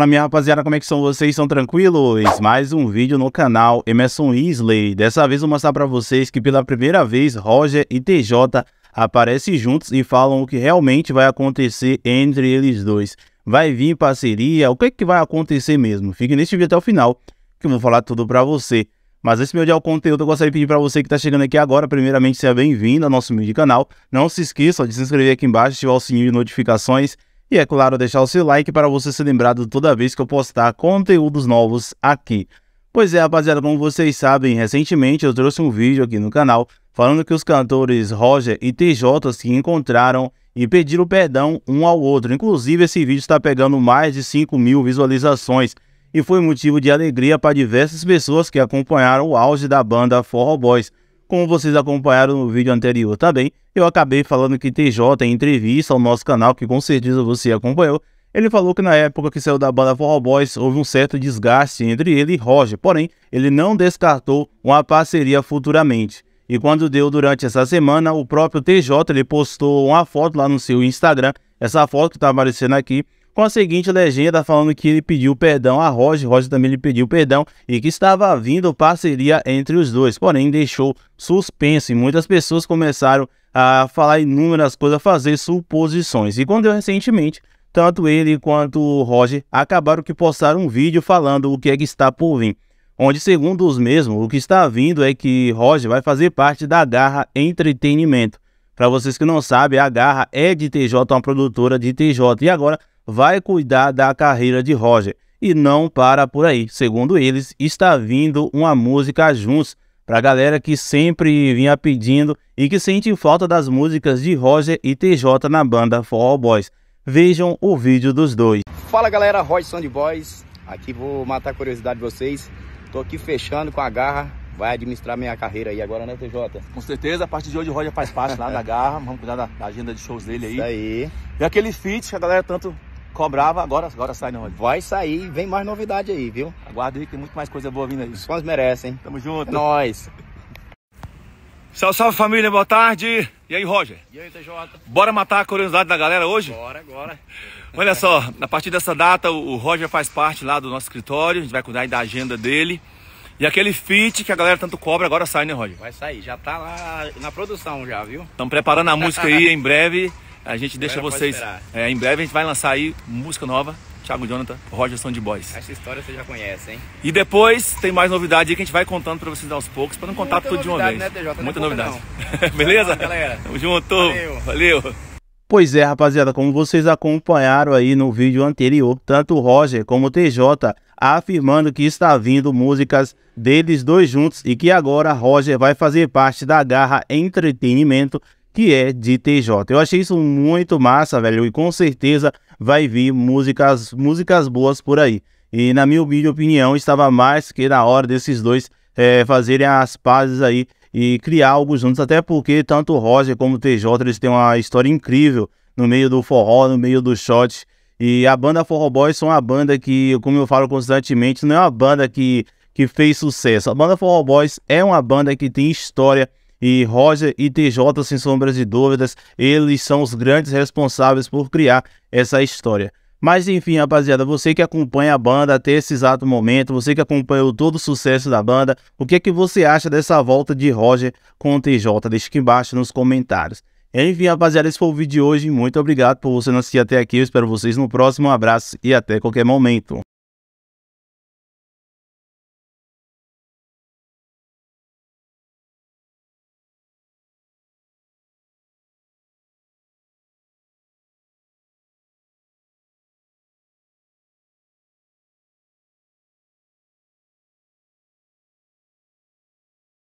Fala minha rapaziada, como é que são vocês? são tranquilos? Mais um vídeo no canal Emerson Isley. Dessa vez vou mostrar para vocês que pela primeira vez Roger e TJ aparecem juntos e falam o que realmente vai acontecer entre eles dois. Vai vir parceria? O que é que vai acontecer mesmo? Fique nesse vídeo até o final que eu vou falar tudo para você. Mas esse meu dia é o conteúdo, eu gostaria de pedir para você que está chegando aqui agora, primeiramente seja bem-vindo ao nosso vídeo canal. Não se esqueça de se inscrever aqui embaixo, ativar o sininho de notificações e é claro, deixar o seu like para você ser lembrado toda vez que eu postar conteúdos novos aqui. Pois é, rapaziada, como vocês sabem, recentemente eu trouxe um vídeo aqui no canal falando que os cantores Roger e TJ se encontraram e pediram perdão um ao outro. Inclusive, esse vídeo está pegando mais de 5 mil visualizações e foi motivo de alegria para diversas pessoas que acompanharam o auge da banda Forró Boys. Como vocês acompanharam no vídeo anterior também, eu acabei falando que TJ, em entrevista ao nosso canal, que com certeza você acompanhou, ele falou que na época que saiu da banda Forró Boys houve um certo desgaste entre ele e Roger, porém ele não descartou uma parceria futuramente. E quando deu durante essa semana, o próprio TJ ele postou uma foto lá no seu Instagram, essa foto que está aparecendo aqui, com a seguinte legenda falando que ele pediu perdão a Roger, Roger também lhe pediu perdão e que estava vindo parceria entre os dois, porém deixou suspenso e muitas pessoas começaram a falar inúmeras coisas, a fazer suposições. E quando eu recentemente, tanto ele quanto o Roger acabaram que postaram um vídeo falando o que é que está por vir onde, segundo os mesmos, o que está vindo é que Roger vai fazer parte da Garra Entretenimento. Para vocês que não sabem, a Garra é de TJ, uma produtora de TJ, e agora vai cuidar da carreira de Roger. E não para por aí. Segundo eles, está vindo uma música juntos para a galera que sempre vinha pedindo e que sente falta das músicas de Roger e TJ na banda All Boys. Vejam o vídeo dos dois. Fala galera, Roger Sound Boys. Aqui vou matar a curiosidade de vocês. Tô aqui fechando com a garra. Vai administrar minha carreira aí agora, né, TJ? Com certeza, a partir de hoje o Roger faz parte lá da garra. Vamos cuidar da, da agenda de shows dele aí. Isso aí. E aquele feat que a galera tanto cobrava, agora, agora sai não. Vai sair vem mais novidade aí, viu? Aguarda aí que tem muito mais coisa boa vindo aí. Os fãs merecem. Tamo junto. É nós. Salve, salve família, boa tarde. E aí, Roger? E aí, TJ? Bora matar a curiosidade da galera hoje? Bora, agora. Olha só, a partir dessa data, o Roger faz parte lá do nosso escritório, a gente vai cuidar da agenda dele. E aquele fit que a galera tanto cobra agora sai, né, Roger? Vai sair, já tá lá na produção já, viu? Estamos preparando a música aí em breve. A gente deixa Agora vocês. É, em breve a gente vai lançar aí música nova. Thiago Jonathan, Roger Sound Boys. Essa história você já conhece, hein? E depois tem mais novidade aí que a gente vai contando pra vocês aos poucos, pra não contar Muita tudo de uma vez. Né, TJ? É Muita não novidade. Beleza? galera. Tamo junto. Valeu. Valeu. Pois é, rapaziada, como vocês acompanharam aí no vídeo anterior, tanto o Roger como o TJ afirmando que está vindo músicas deles dois juntos e que agora Roger vai fazer parte da Garra Entretenimento que é de TJ. Eu achei isso muito massa, velho, e com certeza vai vir músicas, músicas boas por aí. E na minha humilde opinião, estava mais que na hora desses dois é, fazerem as pazes aí e criar algo juntos, até porque tanto o Roger como o TJ, eles têm uma história incrível no meio do forró, no meio do shot. E a banda Forró Boys são uma banda que, como eu falo constantemente, não é uma banda que, que fez sucesso. A banda Forró Boys é uma banda que tem história, e Roger e TJ, sem assim, sombras de dúvidas, eles são os grandes responsáveis por criar essa história. Mas enfim, rapaziada, você que acompanha a banda até esse exato momento, você que acompanhou todo o sucesso da banda, o que é que você acha dessa volta de Roger com o TJ? Deixa aqui embaixo nos comentários. Enfim, rapaziada, esse foi o vídeo de hoje. Muito obrigado por você assistir até aqui. Eu espero vocês no próximo. Um abraço e até qualquer momento.